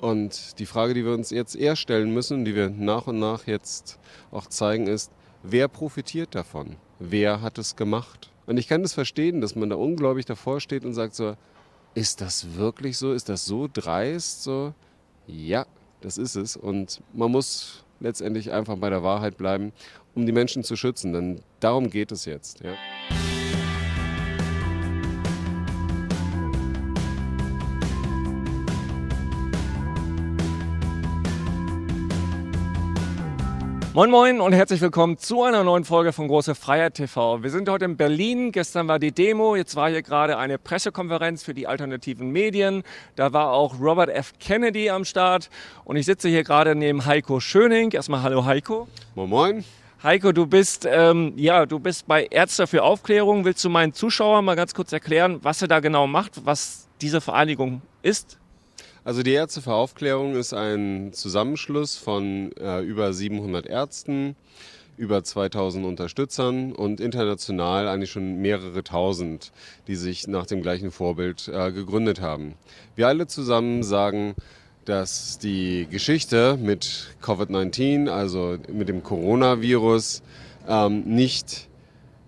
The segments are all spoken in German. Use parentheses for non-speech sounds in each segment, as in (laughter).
Und die Frage, die wir uns jetzt eher stellen müssen und die wir nach und nach jetzt auch zeigen, ist, wer profitiert davon? Wer hat es gemacht? Und ich kann das verstehen, dass man da unglaublich davor steht und sagt so, ist das wirklich so? Ist das so dreist? So, ja, das ist es. Und man muss letztendlich einfach bei der Wahrheit bleiben, um die Menschen zu schützen. Denn darum geht es jetzt. Ja. Moin Moin und herzlich willkommen zu einer neuen Folge von Große Freiheit TV. Wir sind heute in Berlin. Gestern war die Demo, jetzt war hier gerade eine Pressekonferenz für die alternativen Medien. Da war auch Robert F. Kennedy am Start und ich sitze hier gerade neben Heiko Schöning. Erstmal hallo Heiko. Moin Moin. Heiko, du bist, ähm, ja, du bist bei Ärzte für Aufklärung. Willst du meinen Zuschauern mal ganz kurz erklären, was er da genau macht, was diese Vereinigung ist? Also die Ärzte für Aufklärung ist ein Zusammenschluss von äh, über 700 Ärzten, über 2000 Unterstützern und international eigentlich schon mehrere tausend, die sich nach dem gleichen Vorbild äh, gegründet haben. Wir alle zusammen sagen, dass die Geschichte mit Covid-19, also mit dem Coronavirus, ähm, nicht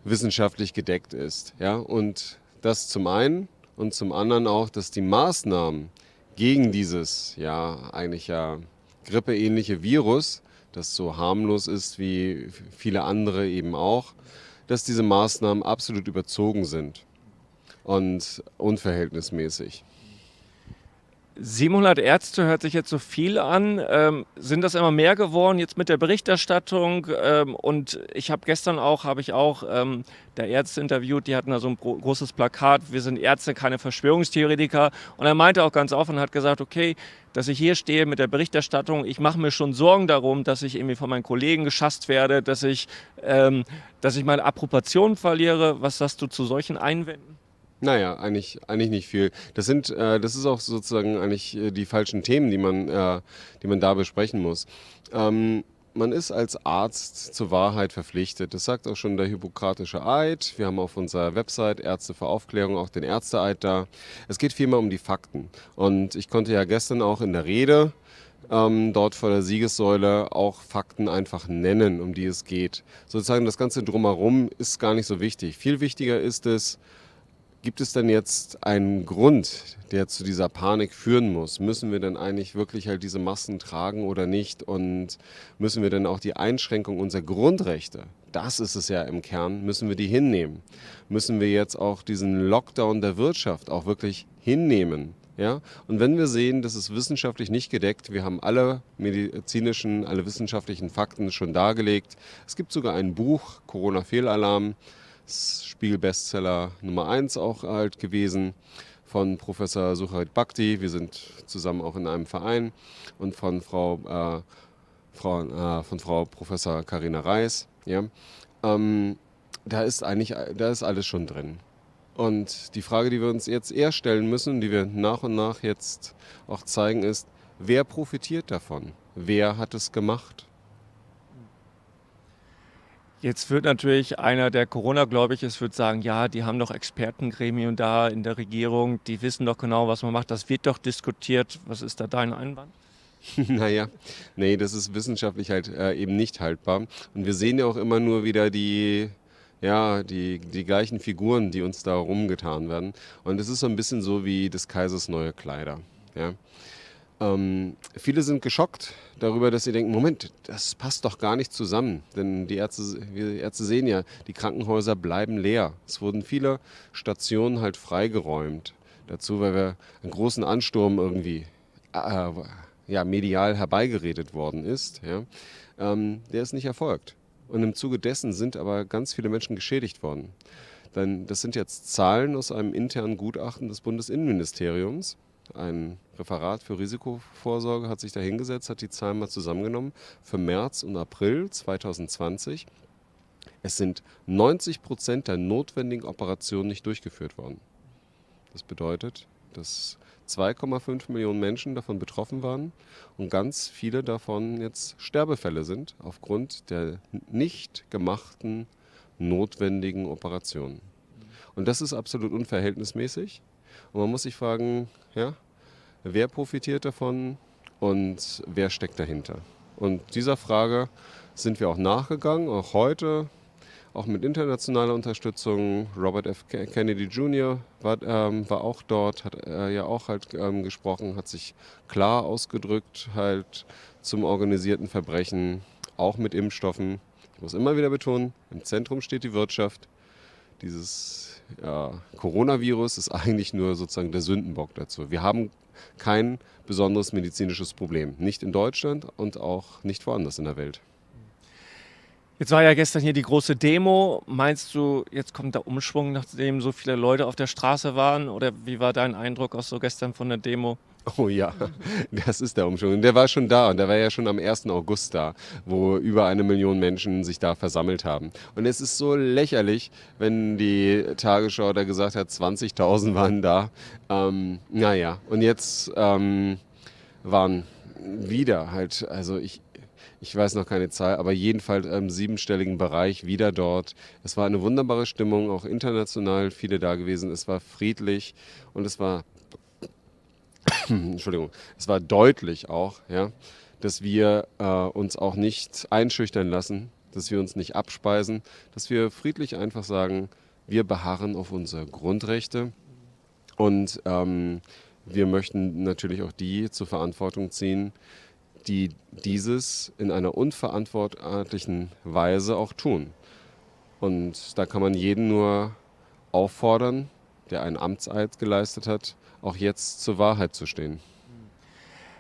wissenschaftlich gedeckt ist. Ja? Und das zum einen und zum anderen auch, dass die Maßnahmen, gegen dieses, ja, eigentlich ja grippeähnliche Virus, das so harmlos ist wie viele andere eben auch, dass diese Maßnahmen absolut überzogen sind und unverhältnismäßig. 700 Ärzte hört sich jetzt so viel an. Ähm, sind das immer mehr geworden jetzt mit der Berichterstattung? Ähm, und ich habe gestern auch, habe ich auch ähm, der Ärzte interviewt, die hatten da so ein großes Plakat, wir sind Ärzte, keine Verschwörungstheoretiker. Und er meinte auch ganz offen, hat gesagt, okay, dass ich hier stehe mit der Berichterstattung, ich mache mir schon Sorgen darum, dass ich irgendwie von meinen Kollegen geschasst werde, dass ich, ähm, dass ich meine Approbation verliere. Was sagst du zu solchen Einwänden? Naja, eigentlich, eigentlich nicht viel. Das sind, äh, das ist auch sozusagen eigentlich äh, die falschen Themen, die man, äh, die man da besprechen muss. Ähm, man ist als Arzt zur Wahrheit verpflichtet. Das sagt auch schon der Hippokratische Eid. Wir haben auf unserer Website Ärzte für Aufklärung auch den Ärzteeid da. Es geht vielmehr um die Fakten. Und ich konnte ja gestern auch in der Rede ähm, dort vor der Siegessäule auch Fakten einfach nennen, um die es geht. Sozusagen das ganze Drumherum ist gar nicht so wichtig. Viel wichtiger ist es, Gibt es denn jetzt einen Grund, der zu dieser Panik führen muss? Müssen wir denn eigentlich wirklich halt diese Masken tragen oder nicht? Und müssen wir denn auch die Einschränkung unserer Grundrechte, das ist es ja im Kern, müssen wir die hinnehmen? Müssen wir jetzt auch diesen Lockdown der Wirtschaft auch wirklich hinnehmen? Ja? Und wenn wir sehen, das ist wissenschaftlich nicht gedeckt, wir haben alle medizinischen, alle wissenschaftlichen Fakten schon dargelegt. Es gibt sogar ein Buch, Corona-Fehlalarm. Spiegel-Bestseller Nummer 1 auch halt gewesen von Professor Sucharit Bhakti. Wir sind zusammen auch in einem Verein und von Frau, äh, Frau äh, von Frau Professor Karina Reis. Ja, ähm, da ist eigentlich da ist alles schon drin. Und die Frage, die wir uns jetzt eher stellen müssen, die wir nach und nach jetzt auch zeigen, ist, wer profitiert davon? Wer hat es gemacht? Jetzt wird natürlich einer, der Corona-gläubig ist, wird sagen, ja, die haben doch Expertengremien da in der Regierung, die wissen doch genau, was man macht, das wird doch diskutiert. Was ist da dein Einwand? (laughs) naja, nee, das ist wissenschaftlich halt äh, eben nicht haltbar. Und wir sehen ja auch immer nur wieder die, ja, die, die gleichen Figuren, die uns da rumgetan werden. Und es ist so ein bisschen so wie des Kaisers neue Kleider. Ja? Ähm, viele sind geschockt darüber, dass sie denken, Moment, das passt doch gar nicht zusammen. Denn die Ärzte, wir Ärzte sehen ja, die Krankenhäuser bleiben leer. Es wurden viele Stationen halt freigeräumt. Dazu, weil wir einen großen Ansturm irgendwie äh, ja, medial herbeigeredet worden ist. Ja, ähm, der ist nicht erfolgt. Und im Zuge dessen sind aber ganz viele Menschen geschädigt worden. Denn das sind jetzt Zahlen aus einem internen Gutachten des Bundesinnenministeriums ein Referat für Risikovorsorge, hat sich dahingesetzt, hat die Zahlen mal zusammengenommen für März und April 2020. Es sind 90 Prozent der notwendigen Operationen nicht durchgeführt worden. Das bedeutet, dass 2,5 Millionen Menschen davon betroffen waren und ganz viele davon jetzt Sterbefälle sind aufgrund der nicht gemachten notwendigen Operationen. Und das ist absolut unverhältnismäßig. Und man muss sich fragen, ja, wer profitiert davon und wer steckt dahinter? Und dieser Frage sind wir auch nachgegangen, auch heute, auch mit internationaler Unterstützung. Robert F. Kennedy Jr. war, ähm, war auch dort, hat äh, ja auch halt ähm, gesprochen, hat sich klar ausgedrückt halt zum organisierten Verbrechen, auch mit Impfstoffen. Ich muss immer wieder betonen, im Zentrum steht die Wirtschaft. Dieses ja, Coronavirus ist eigentlich nur sozusagen der Sündenbock dazu. Wir haben kein besonderes medizinisches Problem. Nicht in Deutschland und auch nicht woanders in der Welt. Jetzt war ja gestern hier die große Demo. Meinst du, jetzt kommt der Umschwung, nachdem so viele Leute auf der Straße waren? Oder wie war dein Eindruck aus so gestern von der Demo? (laughs) Oh ja, das ist der Umschwung. Und der war schon da und der war ja schon am 1. August da, wo über eine Million Menschen sich da versammelt haben. Und es ist so lächerlich, wenn die Tagesschau da gesagt hat, 20.000 waren da. Ähm, naja, und jetzt ähm, waren wieder halt, also ich, ich weiß noch keine Zahl, aber jedenfalls im siebenstelligen Bereich wieder dort. Es war eine wunderbare Stimmung, auch international viele da gewesen. Es war friedlich und es war hm, Entschuldigung, es war deutlich auch, ja, dass wir äh, uns auch nicht einschüchtern lassen, dass wir uns nicht abspeisen, dass wir friedlich einfach sagen, wir beharren auf unsere Grundrechte und ähm, wir möchten natürlich auch die zur Verantwortung ziehen, die dieses in einer unverantwortlichen Weise auch tun. Und da kann man jeden nur auffordern, der einen Amtseid geleistet hat, auch jetzt zur Wahrheit zu stehen.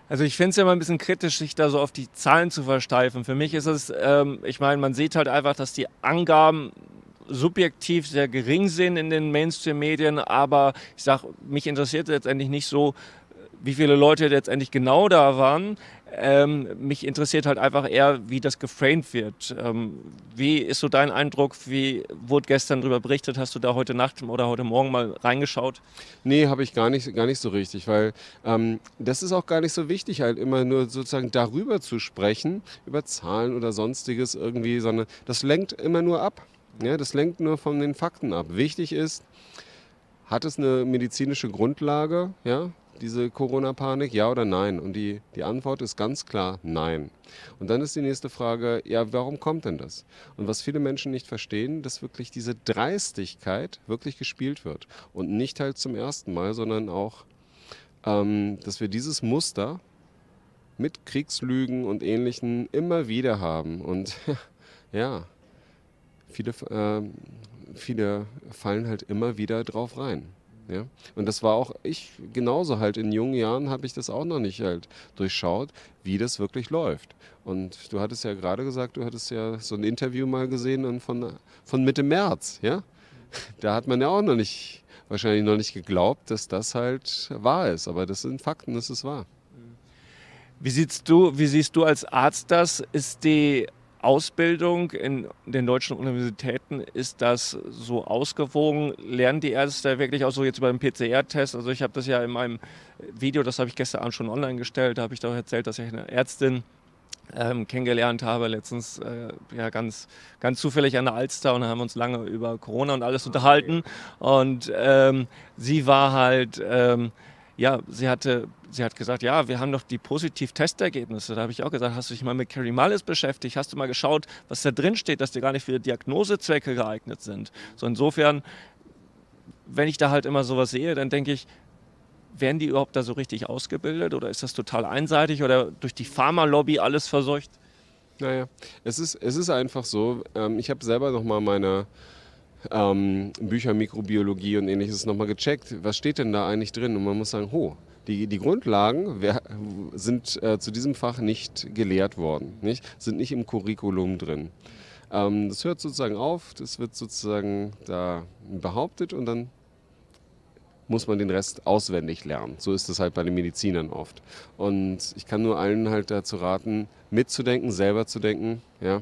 Also ich finde es ja immer ein bisschen kritisch, sich da so auf die Zahlen zu versteifen. Für mich ist es, ähm, ich meine, man sieht halt einfach, dass die Angaben subjektiv sehr gering sind in den Mainstream-Medien, aber ich sage, mich interessiert letztendlich nicht so, wie viele Leute letztendlich genau da waren. Ähm, mich interessiert halt einfach eher, wie das geframed wird. Ähm, wie ist so dein Eindruck? Wie wurde gestern darüber berichtet? Hast du da heute Nacht oder heute Morgen mal reingeschaut? Nee, habe ich gar nicht, gar nicht so richtig, weil ähm, das ist auch gar nicht so wichtig, halt immer nur sozusagen darüber zu sprechen, über Zahlen oder sonstiges irgendwie, sondern das lenkt immer nur ab. Ja, das lenkt nur von den Fakten ab. Wichtig ist, hat es eine medizinische Grundlage? Ja? diese Corona-Panik, ja oder nein? Und die, die Antwort ist ganz klar nein. Und dann ist die nächste Frage, ja, warum kommt denn das? Und was viele Menschen nicht verstehen, dass wirklich diese Dreistigkeit wirklich gespielt wird. Und nicht halt zum ersten Mal, sondern auch, ähm, dass wir dieses Muster mit Kriegslügen und Ähnlichem immer wieder haben. Und (laughs) ja, viele, äh, viele fallen halt immer wieder drauf rein. Ja? Und das war auch ich genauso halt. In jungen Jahren habe ich das auch noch nicht halt durchschaut, wie das wirklich läuft. Und du hattest ja gerade gesagt, du hattest ja so ein Interview mal gesehen von, von Mitte März. Ja? (laughs) Da hat man ja auch noch nicht, wahrscheinlich noch nicht geglaubt, dass das halt wahr ist. Aber das sind Fakten, das ist wahr. Wie siehst du, wie siehst du als Arzt das? Ist die Ausbildung in den deutschen Universitäten ist das so ausgewogen? Lernen die Ärzte wirklich auch so jetzt über den PCR-Test? Also ich habe das ja in meinem Video, das habe ich gestern Abend schon online gestellt, da habe ich doch erzählt, dass ich eine Ärztin ähm, kennengelernt habe, letztens äh, ja, ganz, ganz zufällig an der Alster und haben uns lange über Corona und alles unterhalten. Ah, und ähm, sie war halt, ähm, ja, sie hatte sie hat gesagt, ja, wir haben doch die Positiv-Testergebnisse. Da habe ich auch gesagt, hast du dich mal mit Carrie Mullis beschäftigt? Hast du mal geschaut, was da drin steht, dass die gar nicht für Diagnosezwecke geeignet sind? So insofern, wenn ich da halt immer sowas sehe, dann denke ich, werden die überhaupt da so richtig ausgebildet oder ist das total einseitig oder durch die Pharmalobby alles verseucht? Naja, es ist, es ist einfach so. Ähm, ich habe selber nochmal meine ähm, Bücher Mikrobiologie und ähnliches nochmal gecheckt. Was steht denn da eigentlich drin? Und man muss sagen, ho, die, die Grundlagen sind äh, zu diesem Fach nicht gelehrt worden, nicht? sind nicht im Curriculum drin. Ähm, das hört sozusagen auf, das wird sozusagen da behauptet und dann muss man den Rest auswendig lernen. So ist es halt bei den Medizinern oft. Und ich kann nur allen halt dazu raten, mitzudenken, selber zu denken. Ja?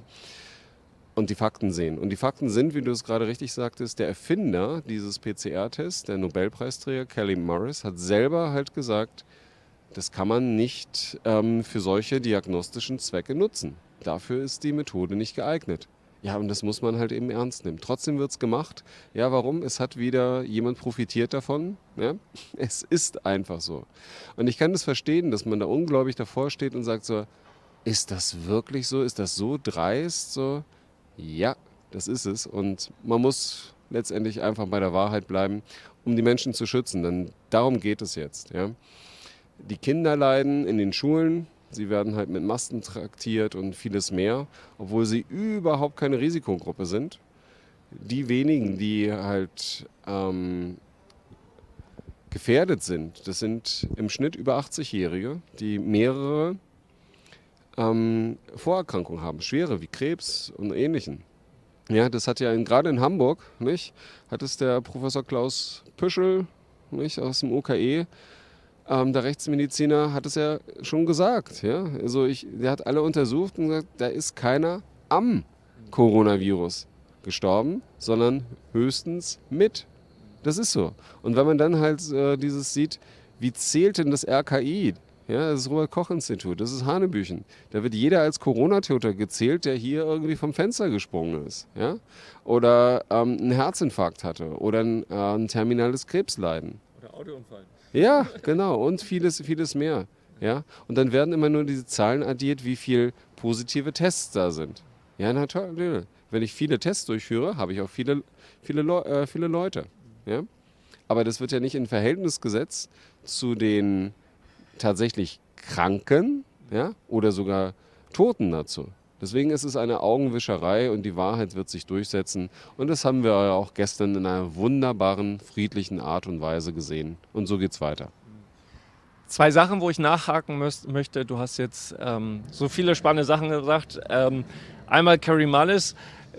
und die Fakten sehen. Und die Fakten sind, wie du es gerade richtig sagtest, der Erfinder dieses PCR-Tests, der Nobelpreisträger Kelly Morris, hat selber halt gesagt, das kann man nicht ähm, für solche diagnostischen Zwecke nutzen. Dafür ist die Methode nicht geeignet. Ja, und das muss man halt eben ernst nehmen. Trotzdem wird es gemacht. Ja, warum? Es hat wieder jemand profitiert davon. Ja? (laughs) Es ist einfach so. Und ich kann das verstehen, dass man da unglaublich davor steht und sagt so, ist das wirklich so? Ist das so dreist? So? Ja, das ist es. Und man muss letztendlich einfach bei der Wahrheit bleiben, um die Menschen zu schützen. Denn darum geht es jetzt. Ja? Die Kinder leiden in den Schulen. Sie werden halt mit Masten traktiert und vieles mehr, obwohl sie überhaupt keine Risikogruppe sind. Die wenigen, die halt ähm, gefährdet sind, das sind im Schnitt über 80-Jährige, die mehrere ähm, Vorerkrankungen haben, schwere wie Krebs und ähnlichen. Ja, das hat ja gerade in Hamburg, nicht, hat es der Professor Klaus Püschel nicht, aus dem UKE, ähm, der Rechtsmediziner, hat es ja schon gesagt. Ja? Also ich, der hat alle untersucht und gesagt, da ist keiner am Coronavirus gestorben, sondern höchstens mit. Das ist so. Und wenn man dann halt äh, dieses sieht, wie zählt denn das RKI? Ja, das Robert-Koch-Institut, das ist Hanebüchen. Da wird jeder als corona töter gezählt, der hier irgendwie vom Fenster gesprungen ist. Ja? Oder ähm, einen Herzinfarkt hatte oder ein, äh, ein terminales Krebsleiden. Oder Autounfall. Ja, genau. Und vieles, vieles mehr. Ja? Und dann werden immer nur diese Zahlen addiert, wie viele positive Tests da sind. Ja, natürlich. Wenn ich viele Tests durchführe, habe ich auch viele, viele, Le äh, viele Leute. Ja? Aber das wird ja nicht in Verhältnis gesetzt zu den tatsächlich Kranken ja, oder sogar Toten dazu. Deswegen ist es eine Augenwischerei und die Wahrheit wird sich durchsetzen. Und das haben wir auch gestern in einer wunderbaren, friedlichen Art und Weise gesehen. Und so geht es weiter. Zwei Sachen, wo ich nachhaken müsst, möchte. Du hast jetzt ähm, so viele spannende Sachen gesagt. Ähm, einmal Kerry Mullis.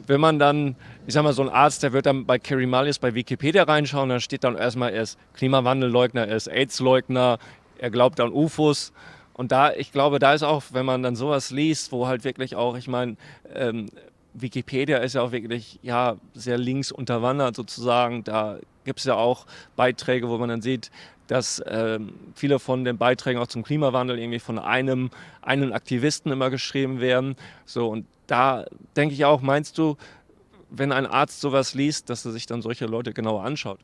Wenn man dann, ich sag mal, so ein Arzt, der wird dann bei Kerry Mullis bei Wikipedia reinschauen, dann steht dann erstmal, er ist Klimawandelleugner, er ist AIDS-Leugner, er glaubt an UFOs. Und da, ich glaube, da ist auch, wenn man dann sowas liest, wo halt wirklich auch, ich meine, ähm, Wikipedia ist ja auch wirklich ja, sehr links unterwandert sozusagen. Da gibt es ja auch Beiträge, wo man dann sieht, dass ähm, viele von den Beiträgen auch zum Klimawandel irgendwie von einem, einem Aktivisten immer geschrieben werden. So, und da denke ich auch, meinst du, wenn ein Arzt sowas liest, dass er sich dann solche Leute genauer anschaut?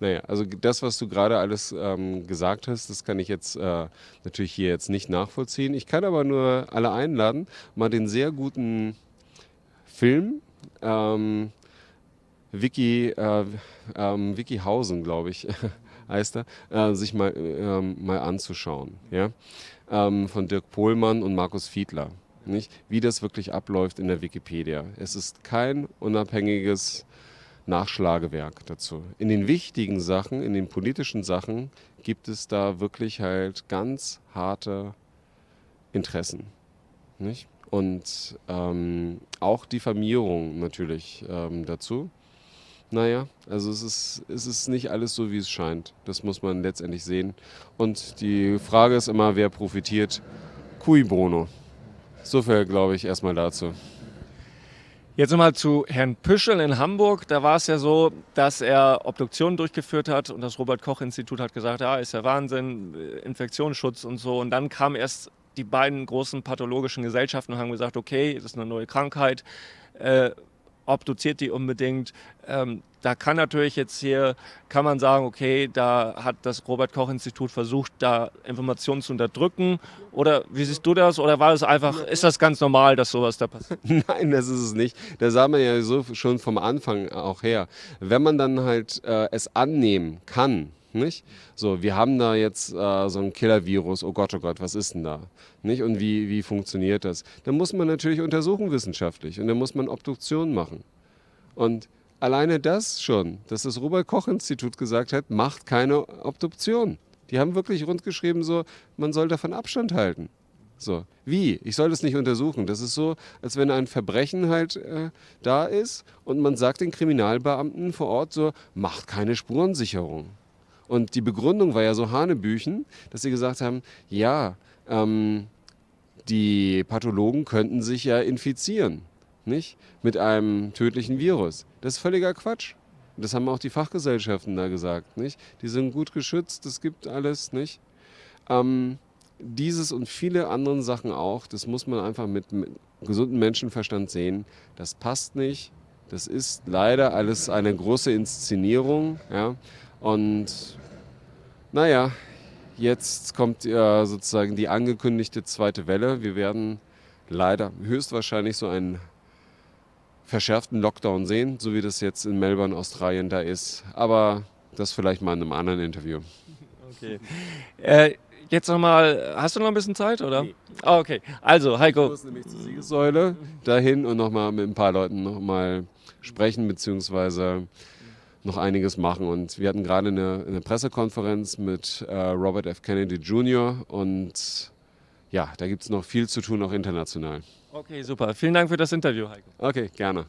Naja, also das, was du gerade alles ähm, gesagt hast, das kann ich jetzt äh, natürlich hier jetzt nicht nachvollziehen. Ich kann aber nur alle einladen, mal den sehr guten Film. Ähm, Vicky, äh, ähm, Vicky Hausen, glaube ich, (laughs) heißt er, äh, sich mal, ähm, mal anzuschauen. Ja? Ähm, von Dirk Pohlmann und Markus Fiedler. Nicht? Wie das wirklich abläuft in der Wikipedia. Es ist kein unabhängiges Nachschlagewerk dazu. In den wichtigen Sachen, in den politischen Sachen gibt es da wirklich halt ganz harte Interessen. Nicht? Und ähm, auch Diffamierung natürlich ähm, dazu. Naja, also es ist, es ist nicht alles so, wie es scheint. Das muss man letztendlich sehen. Und die Frage ist immer, wer profitiert? Cui Bono. So viel, glaube ich, erstmal dazu. Jetzt nochmal zu Herrn Püschel in Hamburg. Da war es ja so, dass er Obduktionen durchgeführt hat und das Robert-Koch-Institut hat gesagt, ja, ist ja Wahnsinn, äh, Infektionsschutz und so. Und dann kamen erst die beiden großen pathologischen Gesellschaften und haben gesagt, okay, das ist eine neue Krankheit. Äh, obduziert die unbedingt. Ähm, da kann natürlich jetzt hier, kann man sagen, okay, da hat das Robert-Koch-Institut versucht, da Informationen zu unterdrücken. Oder wie siehst du das? Oder war das einfach, ist das ganz normal, dass sowas da passiert? (laughs) Nein, das ist es nicht. Das sah man ja so schon vom Anfang auch her. Wenn man dann halt äh, es annehmen kann, nicht? So, wir haben da jetzt äh, so ein Killer-Virus, oh Gott, oh Gott, was ist denn da? Nicht? Und wie, wie funktioniert das? Da muss man natürlich untersuchen wissenschaftlich und da muss man Obduktion machen. Und alleine das schon, dass das Robert-Koch-Institut gesagt hat, macht keine Obduktion. Die haben wirklich rundgeschrieben, so, man soll davon Abstand halten. So, wie? Ich soll das nicht untersuchen. Das ist so, als wenn ein Verbrechen halt äh, da ist und man sagt den Kriminalbeamten vor Ort so, macht keine Spurensicherung. Und die Begründung war ja so Hanebüchen, dass sie gesagt haben, ja, ähm, die Pathologen könnten sich ja infizieren, nicht? Mit einem tödlichen Virus. Das ist völliger Quatsch. Das haben auch die Fachgesellschaften da gesagt, nicht? Die sind gut geschützt, das gibt alles, nicht? Ähm, dieses und viele andere Sachen auch, das muss man einfach mit, mit gesundem Menschenverstand sehen. Das passt nicht, das ist leider alles eine große Inszenierung. Ja? Und naja, jetzt kommt äh, sozusagen die angekündigte zweite Welle. Wir werden leider höchstwahrscheinlich so einen verschärften Lockdown sehen, so wie das jetzt in Melbourne, Australien da ist. Aber das vielleicht mal in einem anderen Interview. Okay. Äh, Jetzt nochmal, hast du noch ein bisschen Zeit, oder? Nee. Ah, okay. Also, Heiko. Ich muss nämlich zur Siegessäule dahin und nochmal mit ein paar Leuten nochmal sprechen, beziehungsweise noch einiges machen. Und wir hatten gerade eine, eine Pressekonferenz mit äh, Robert F. Kennedy Jr. und ja, da gibt es noch viel zu tun, auch international. Okay, super. Vielen Dank für das Interview, Heiko. Okay, gerne.